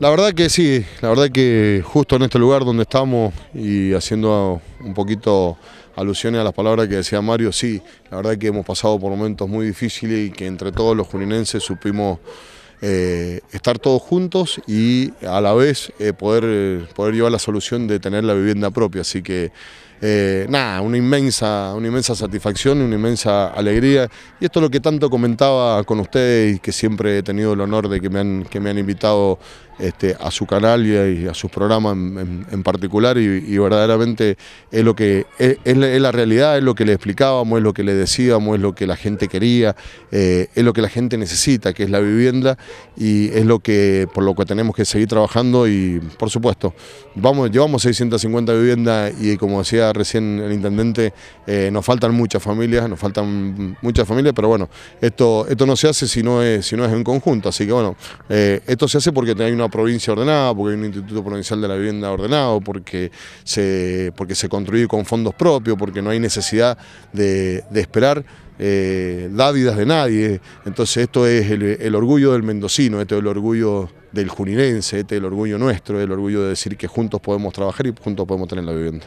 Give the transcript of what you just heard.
La verdad que sí, la verdad que justo en este lugar donde estamos y haciendo un poquito alusiones a las palabras que decía Mario, sí, la verdad que hemos pasado por momentos muy difíciles y que entre todos los juninenses supimos eh, estar todos juntos y a la vez eh, poder, eh, poder llevar la solución de tener la vivienda propia. Así que eh, nada, una inmensa, una inmensa satisfacción, una inmensa alegría. Y esto es lo que tanto comentaba con ustedes y que siempre he tenido el honor de que me han, invitado este, a su canal y a, sus programas en, particular y, verdaderamente es lo que es, la, realidad, es lo que le explicábamos, es lo que le decíamos, es lo que la gente quería, eh, es lo que la gente necesita, que es la vivienda y es lo que por lo que tenemos que seguir trabajando y por supuesto, vamos, llevamos 650 viviendas y como decía recién el intendente, eh, nos faltan muchas familias, nos faltan muchas familias, pero bueno, esto, esto no se hace si no es, si no es en conjunto, así que bueno, eh, esto se hace porque hay una provincia ordenada, porque hay un Instituto Provincial de la Vivienda ordenado, porque se, porque se construye con fondos propios, porque no hay necesidad de, esperar eh, dávidas de nadie. Entonces esto es el, orgullo del mendocino, esto es el orgullo del juninense, este es el orgullo nuestro, el orgullo de decir que juntos podemos trabajar y juntos podemos tener la vivienda.